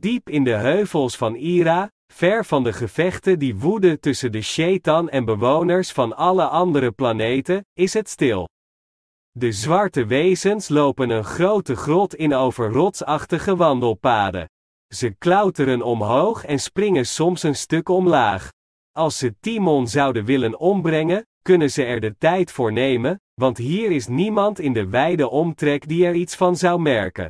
diep in de heuvels van Ira, ver van de gevechten die woeden tussen de Shetan en bewoners van alle andere planeten, is het stil. De zwarte wezens lopen een grote grot in over rotsachtige wandelpaden. Ze klauteren omhoog en springen soms een stuk omlaag. Als ze Timon zouden willen ombrengen, kunnen ze er de tijd voor nemen, want hier is niemand in de wijde omtrek die er iets van zou merken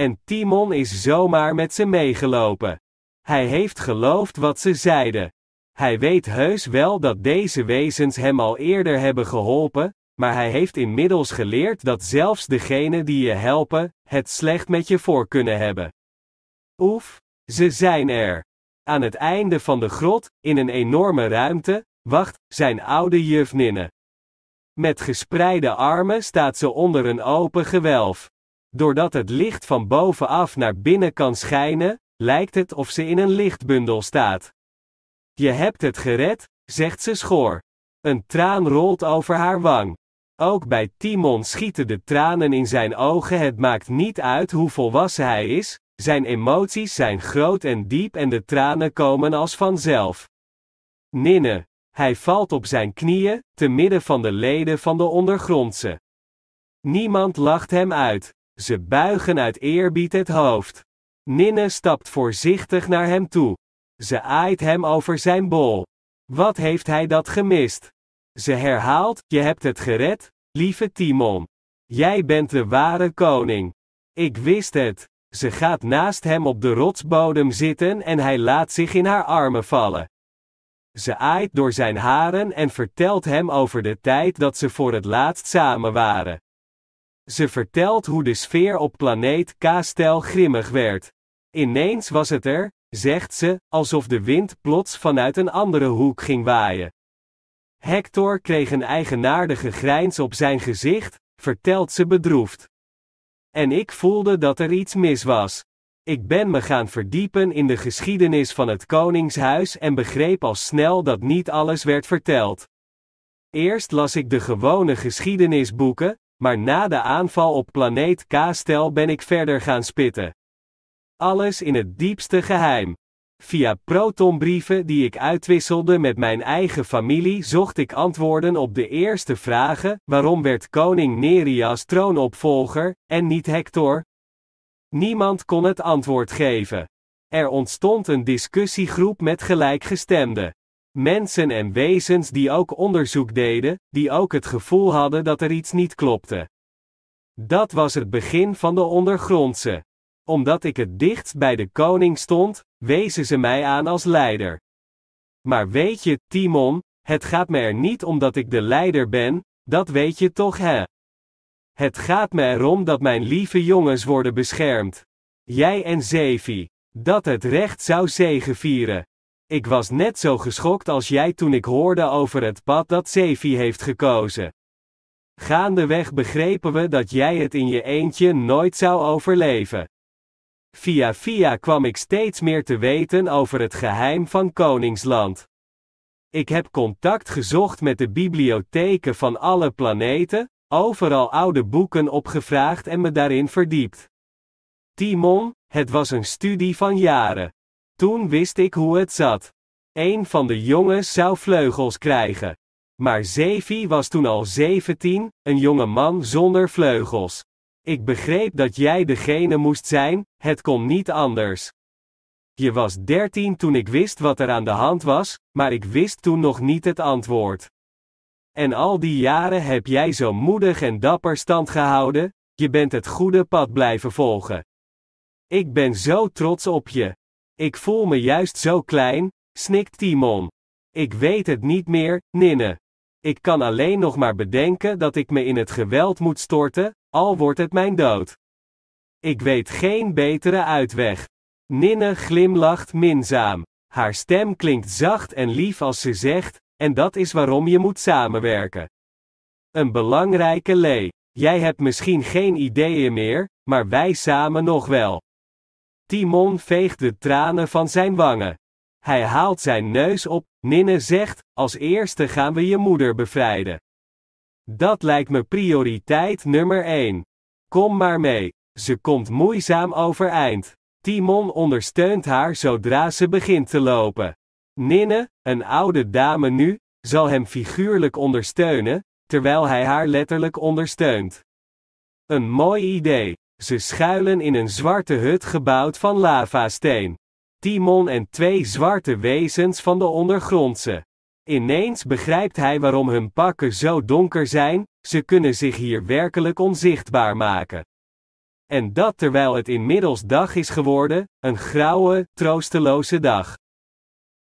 en Timon is zomaar met ze meegelopen. Hij heeft geloofd wat ze zeiden. Hij weet heus wel dat deze wezens hem al eerder hebben geholpen, maar hij heeft inmiddels geleerd dat zelfs degenen die je helpen, het slecht met je voor kunnen hebben. Oef, ze zijn er. Aan het einde van de grot, in een enorme ruimte, wacht zijn oude juf Ninne. Met gespreide armen staat ze onder een open gewelf. Doordat het licht van bovenaf naar binnen kan schijnen, lijkt het of ze in een lichtbundel staat. Je hebt het gered, zegt ze schoor. Een traan rolt over haar wang. Ook bij Timon schieten de tranen in zijn ogen. Het maakt niet uit hoe volwassen hij is, zijn emoties zijn groot en diep en de tranen komen als vanzelf. Ninne. Hij valt op zijn knieën, te midden van de leden van de ondergrondse. Niemand lacht hem uit. Ze buigen uit eerbied het hoofd. Ninne stapt voorzichtig naar hem toe. Ze aait hem over zijn bol. Wat heeft hij dat gemist? Ze herhaalt: Je hebt het gered, lieve Timon. Jij bent de ware koning. Ik wist het. Ze gaat naast hem op de rotsbodem zitten en hij laat zich in haar armen vallen. Ze aait door zijn haren en vertelt hem over de tijd dat ze voor het laatst samen waren. Ze vertelt hoe de sfeer op planeet k grimmig werd. Ineens was het er, zegt ze, alsof de wind plots vanuit een andere hoek ging waaien. Hector kreeg een eigenaardige grijns op zijn gezicht, vertelt ze bedroefd. En ik voelde dat er iets mis was. Ik ben me gaan verdiepen in de geschiedenis van het Koningshuis en begreep al snel dat niet alles werd verteld. Eerst las ik de gewone geschiedenisboeken, maar na de aanval op planeet Kastel ben ik verder gaan spitten. Alles in het diepste geheim. Via protonbrieven die ik uitwisselde met mijn eigen familie zocht ik antwoorden op de eerste vragen, waarom werd koning Nerias troonopvolger, en niet Hector? Niemand kon het antwoord geven. Er ontstond een discussiegroep met gelijkgestemden. Mensen en wezens die ook onderzoek deden, die ook het gevoel hadden dat er iets niet klopte. Dat was het begin van de ondergrondse. Omdat ik het dichtst bij de koning stond, wezen ze mij aan als leider. Maar weet je, Timon, het gaat me er niet om dat ik de leider ben, dat weet je toch hè? Het gaat me erom dat mijn lieve jongens worden beschermd. Jij en Zevi. Dat het recht zou vieren. Ik was net zo geschokt als jij toen ik hoorde over het pad dat Sefi heeft gekozen. Gaandeweg begrepen we dat jij het in je eentje nooit zou overleven. Via via kwam ik steeds meer te weten over het geheim van Koningsland. Ik heb contact gezocht met de bibliotheken van alle planeten, overal oude boeken opgevraagd en me daarin verdiept. Timon, het was een studie van jaren. Toen wist ik hoe het zat. Een van de jongens zou vleugels krijgen. Maar Zevi was toen al 17, een jonge man zonder vleugels. Ik begreep dat jij degene moest zijn, het kon niet anders. Je was 13 toen ik wist wat er aan de hand was, maar ik wist toen nog niet het antwoord. En al die jaren heb jij zo moedig en dapper stand gehouden, je bent het goede pad blijven volgen. Ik ben zo trots op je. Ik voel me juist zo klein, snikt Timon. Ik weet het niet meer, Ninne. Ik kan alleen nog maar bedenken dat ik me in het geweld moet storten, al wordt het mijn dood. Ik weet geen betere uitweg. Ninne glimlacht minzaam. Haar stem klinkt zacht en lief als ze zegt, en dat is waarom je moet samenwerken. Een belangrijke lee. Jij hebt misschien geen ideeën meer, maar wij samen nog wel. Timon veegt de tranen van zijn wangen. Hij haalt zijn neus op, Ninne zegt, als eerste gaan we je moeder bevrijden. Dat lijkt me prioriteit nummer 1. Kom maar mee. Ze komt moeizaam overeind. Timon ondersteunt haar zodra ze begint te lopen. Ninne, een oude dame nu, zal hem figuurlijk ondersteunen, terwijl hij haar letterlijk ondersteunt. Een mooi idee. Ze schuilen in een zwarte hut gebouwd van lavasteen. Timon en twee zwarte wezens van de ondergrondse. Ineens begrijpt hij waarom hun pakken zo donker zijn, ze kunnen zich hier werkelijk onzichtbaar maken. En dat terwijl het inmiddels dag is geworden, een grauwe, troosteloze dag.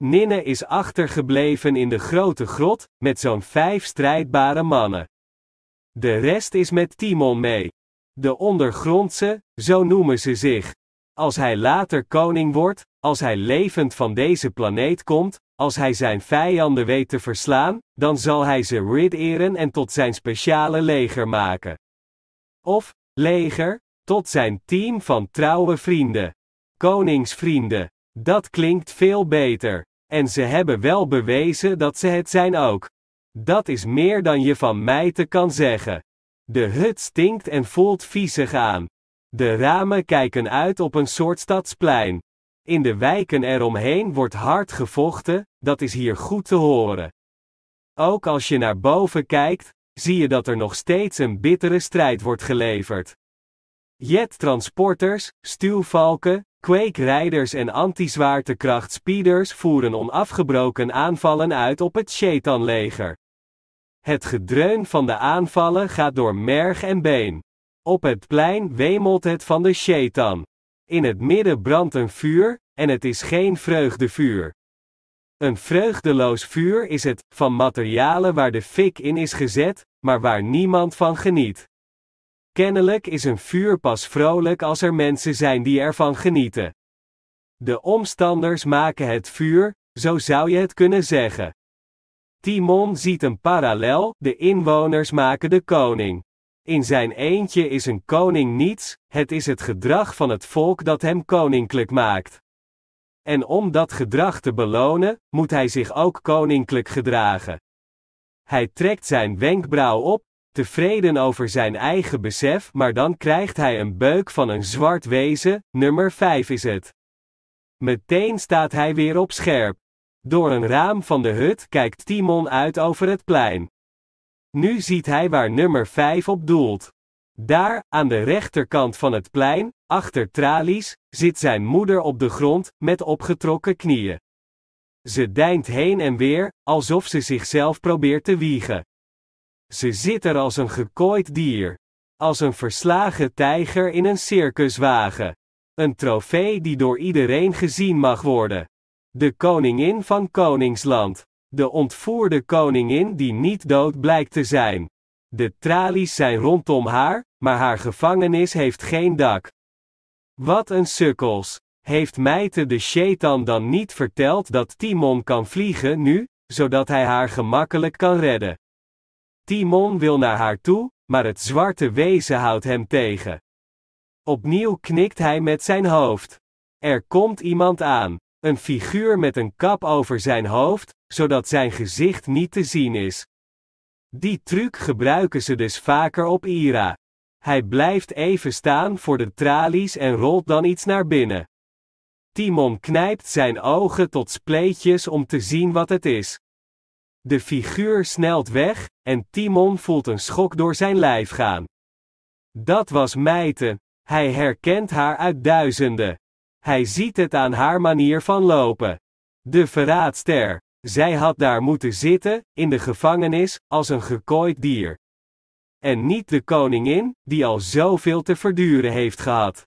Ninne is achtergebleven in de grote grot, met zo'n vijf strijdbare mannen. De rest is met Timon mee. De ondergrondse, zo noemen ze zich. Als hij later koning wordt, als hij levend van deze planeet komt, als hij zijn vijanden weet te verslaan, dan zal hij ze ridderen en tot zijn speciale leger maken. Of, leger, tot zijn team van trouwe vrienden. Koningsvrienden. Dat klinkt veel beter. En ze hebben wel bewezen dat ze het zijn ook. Dat is meer dan je van mij te kan zeggen. De hut stinkt en voelt viezig aan. De ramen kijken uit op een soort stadsplein. In de wijken eromheen wordt hard gevochten, dat is hier goed te horen. Ook als je naar boven kijkt, zie je dat er nog steeds een bittere strijd wordt geleverd. Jet transporters, stuwvalken, kweekrijders en anti speeders voeren onafgebroken aanvallen uit op het leger. Het gedreun van de aanvallen gaat door merg en been. Op het plein wemelt het van de shetan. In het midden brandt een vuur, en het is geen vreugdevuur. Een vreugdeloos vuur is het, van materialen waar de fik in is gezet, maar waar niemand van geniet. Kennelijk is een vuur pas vrolijk als er mensen zijn die ervan genieten. De omstanders maken het vuur, zo zou je het kunnen zeggen. Timon ziet een parallel, de inwoners maken de koning. In zijn eentje is een koning niets, het is het gedrag van het volk dat hem koninklijk maakt. En om dat gedrag te belonen, moet hij zich ook koninklijk gedragen. Hij trekt zijn wenkbrauw op, tevreden over zijn eigen besef, maar dan krijgt hij een beuk van een zwart wezen, nummer 5 is het. Meteen staat hij weer op scherp. Door een raam van de hut kijkt Timon uit over het plein. Nu ziet hij waar nummer 5 op doelt. Daar, aan de rechterkant van het plein, achter tralies, zit zijn moeder op de grond, met opgetrokken knieën. Ze deint heen en weer, alsof ze zichzelf probeert te wiegen. Ze zit er als een gekooid dier. Als een verslagen tijger in een circuswagen. Een trofee die door iedereen gezien mag worden. De koningin van Koningsland. De ontvoerde koningin die niet dood blijkt te zijn. De tralies zijn rondom haar, maar haar gevangenis heeft geen dak. Wat een sukkels. Heeft Meite de Shetan dan niet verteld dat Timon kan vliegen nu, zodat hij haar gemakkelijk kan redden? Timon wil naar haar toe, maar het zwarte wezen houdt hem tegen. Opnieuw knikt hij met zijn hoofd. Er komt iemand aan. Een figuur met een kap over zijn hoofd, zodat zijn gezicht niet te zien is. Die truc gebruiken ze dus vaker op Ira. Hij blijft even staan voor de tralies en rolt dan iets naar binnen. Timon knijpt zijn ogen tot spleetjes om te zien wat het is. De figuur snelt weg, en Timon voelt een schok door zijn lijf gaan. Dat was Meite. Hij herkent haar uit duizenden. Hij ziet het aan haar manier van lopen. De verraadster. Zij had daar moeten zitten, in de gevangenis, als een gekooid dier. En niet de koningin, die al zoveel te verduren heeft gehad.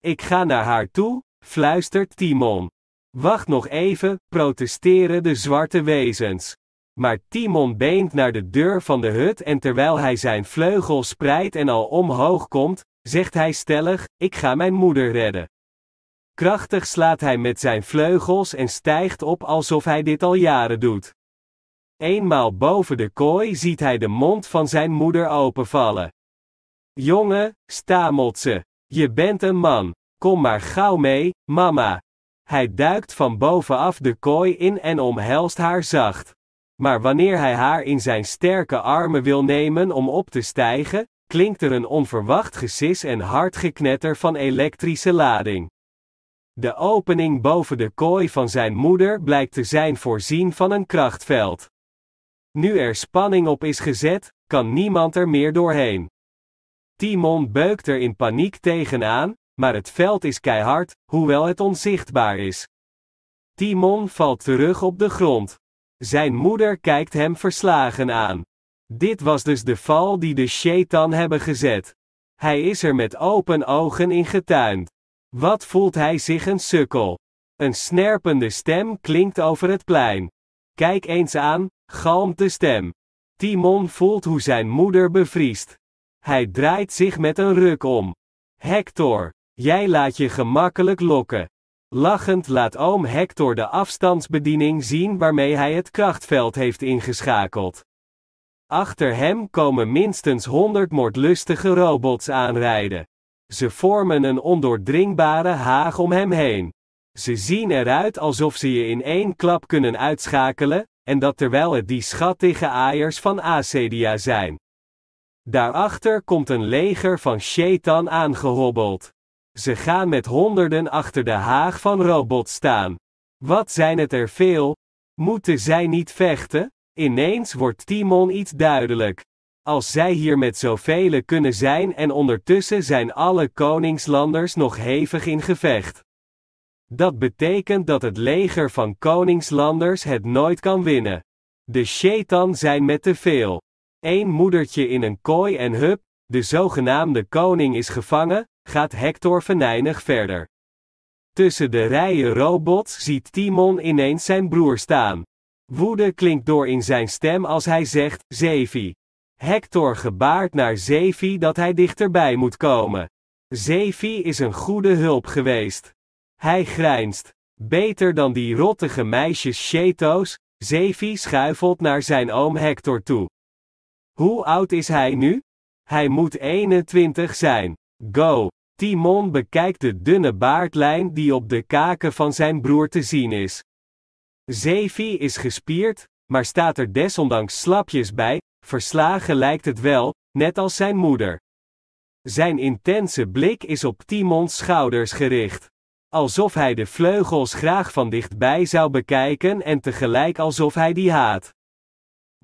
Ik ga naar haar toe, fluistert Timon. Wacht nog even, protesteren de zwarte wezens. Maar Timon beent naar de deur van de hut en terwijl hij zijn vleugel spreidt en al omhoog komt, zegt hij stellig: Ik ga mijn moeder redden. Krachtig slaat hij met zijn vleugels en stijgt op alsof hij dit al jaren doet. Eenmaal boven de kooi ziet hij de mond van zijn moeder openvallen. Jongen, stamelt ze. Je bent een man. Kom maar gauw mee, mama. Hij duikt van bovenaf de kooi in en omhelst haar zacht. Maar wanneer hij haar in zijn sterke armen wil nemen om op te stijgen, klinkt er een onverwacht gesis en hard geknetter van elektrische lading. De opening boven de kooi van zijn moeder blijkt te zijn voorzien van een krachtveld. Nu er spanning op is gezet, kan niemand er meer doorheen. Timon beukt er in paniek tegenaan, maar het veld is keihard, hoewel het onzichtbaar is. Timon valt terug op de grond. Zijn moeder kijkt hem verslagen aan. Dit was dus de val die de Shetan hebben gezet. Hij is er met open ogen in getuind. Wat voelt hij zich een sukkel? Een snerpende stem klinkt over het plein. Kijk eens aan, galmt de stem. Timon voelt hoe zijn moeder bevriest. Hij draait zich met een ruk om. Hector, jij laat je gemakkelijk lokken. Lachend laat oom Hector de afstandsbediening zien waarmee hij het krachtveld heeft ingeschakeld. Achter hem komen minstens honderd moordlustige robots aanrijden. Ze vormen een ondoordringbare haag om hem heen. Ze zien eruit alsof ze je in één klap kunnen uitschakelen, en dat terwijl het die schattige aaiers van Acedia zijn. Daarachter komt een leger van Shetan aangehobbeld. Ze gaan met honderden achter de haag van robots staan. Wat zijn het er veel? Moeten zij niet vechten? Ineens wordt Timon iets duidelijk als zij hier met zoveel kunnen zijn en ondertussen zijn alle koningslanders nog hevig in gevecht. Dat betekent dat het leger van koningslanders het nooit kan winnen. De shetan zijn met te veel. Eén moedertje in een kooi en hup, de zogenaamde koning is gevangen, gaat Hector venijnig verder. Tussen de rijen robots ziet Timon ineens zijn broer staan. Woede klinkt door in zijn stem als hij zegt, Zevi. Hector gebaart naar Zevi dat hij dichterbij moet komen. Zevi is een goede hulp geweest. Hij grijnst. Beter dan die rottige meisjes Sheto's, Zevi schuifelt naar zijn oom Hector toe. Hoe oud is hij nu? Hij moet 21 zijn. Go! Timon bekijkt de dunne baardlijn die op de kaken van zijn broer te zien is. Zevi is gespierd, maar staat er desondanks slapjes bij, Verslagen lijkt het wel, net als zijn moeder. Zijn intense blik is op Timons schouders gericht. Alsof hij de vleugels graag van dichtbij zou bekijken en tegelijk alsof hij die haat.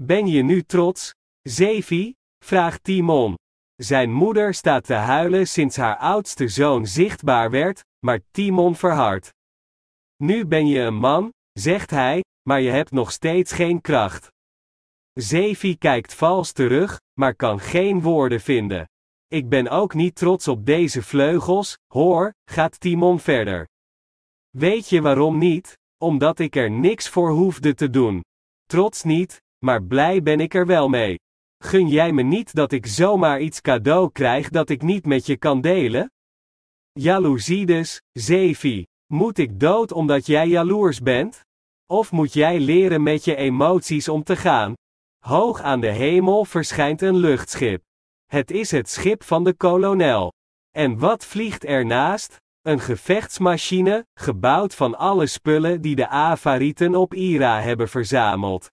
Ben je nu trots, Zevi? vraagt Timon. Zijn moeder staat te huilen sinds haar oudste zoon zichtbaar werd, maar Timon verhardt. Nu ben je een man, zegt hij, maar je hebt nog steeds geen kracht. Zevi kijkt vals terug, maar kan geen woorden vinden. Ik ben ook niet trots op deze vleugels, hoor, gaat Timon verder. Weet je waarom niet? Omdat ik er niks voor hoefde te doen. Trots niet, maar blij ben ik er wel mee. Gun jij me niet dat ik zomaar iets cadeau krijg dat ik niet met je kan delen? Jaloezie dus, Zevi. Moet ik dood omdat jij jaloers bent? Of moet jij leren met je emoties om te gaan? Hoog aan de hemel verschijnt een luchtschip. Het is het schip van de kolonel. En wat vliegt ernaast? Een gevechtsmachine, gebouwd van alle spullen die de Avarieten op Ira hebben verzameld.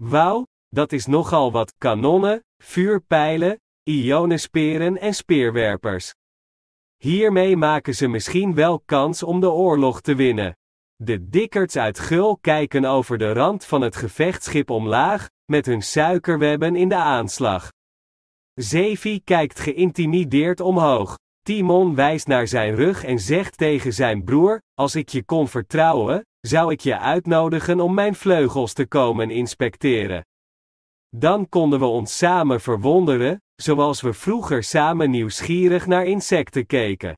Wauw, dat is nogal wat kanonnen, vuurpijlen, ionensperen en speerwerpers. Hiermee maken ze misschien wel kans om de oorlog te winnen. De dikkerts uit Gul kijken over de rand van het gevechtsschip omlaag, met hun suikerwebben in de aanslag. Zevi kijkt geïntimideerd omhoog. Timon wijst naar zijn rug en zegt tegen zijn broer: Als ik je kon vertrouwen, zou ik je uitnodigen om mijn vleugels te komen inspecteren. Dan konden we ons samen verwonderen, zoals we vroeger samen nieuwsgierig naar insecten keken.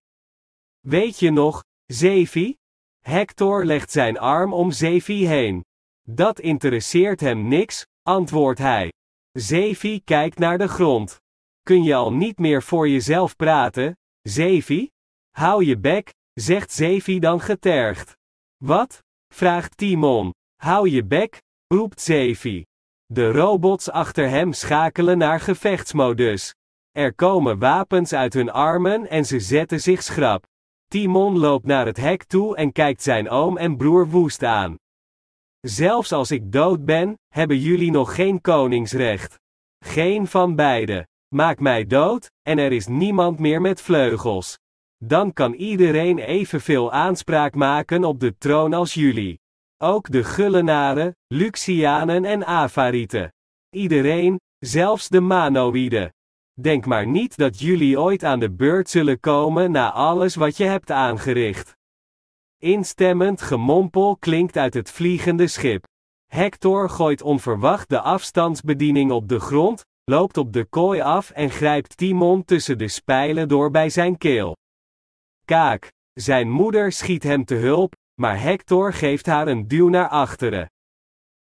Weet je nog, Zevi? Hector legt zijn arm om Zevi heen. Dat interesseert hem niks, antwoordt hij. Zevi kijkt naar de grond. Kun je al niet meer voor jezelf praten, Zevi? Hou je bek, zegt Zevi dan getergd. Wat? vraagt Timon. Hou je bek, roept Zevi. De robots achter hem schakelen naar gevechtsmodus. Er komen wapens uit hun armen en ze zetten zich schrap. Timon loopt naar het hek toe en kijkt zijn oom en broer woest aan. Zelfs als ik dood ben, hebben jullie nog geen koningsrecht. Geen van beiden. Maak mij dood, en er is niemand meer met vleugels. Dan kan iedereen evenveel aanspraak maken op de troon als jullie. Ook de Gullenaren, Luxianen en Avarieten. Iedereen, zelfs de Manoïden. Denk maar niet dat jullie ooit aan de beurt zullen komen na alles wat je hebt aangericht. Instemmend gemompel klinkt uit het vliegende schip. Hector gooit onverwacht de afstandsbediening op de grond, loopt op de kooi af en grijpt Timon tussen de spijlen door bij zijn keel. Kaak, zijn moeder schiet hem te hulp, maar Hector geeft haar een duw naar achteren.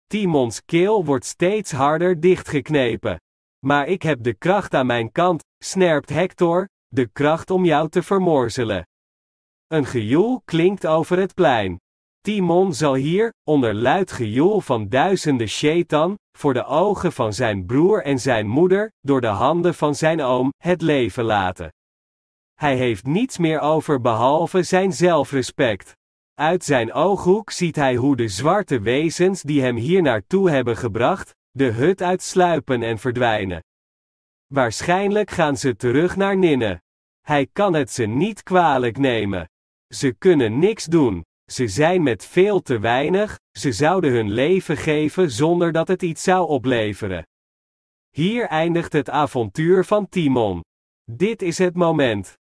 Timons keel wordt steeds harder dichtgeknepen. Maar ik heb de kracht aan mijn kant, snerpt Hector, de kracht om jou te vermorzelen. Een gejoel klinkt over het plein. Timon zal hier, onder luid gejoel van duizenden shetan, voor de ogen van zijn broer en zijn moeder, door de handen van zijn oom, het leven laten. Hij heeft niets meer over behalve zijn zelfrespect. Uit zijn ooghoek ziet hij hoe de zwarte wezens die hem hier naartoe hebben gebracht, de hut uitsluipen en verdwijnen. Waarschijnlijk gaan ze terug naar Ninne. Hij kan het ze niet kwalijk nemen. Ze kunnen niks doen, ze zijn met veel te weinig, ze zouden hun leven geven zonder dat het iets zou opleveren. Hier eindigt het avontuur van Timon. Dit is het moment.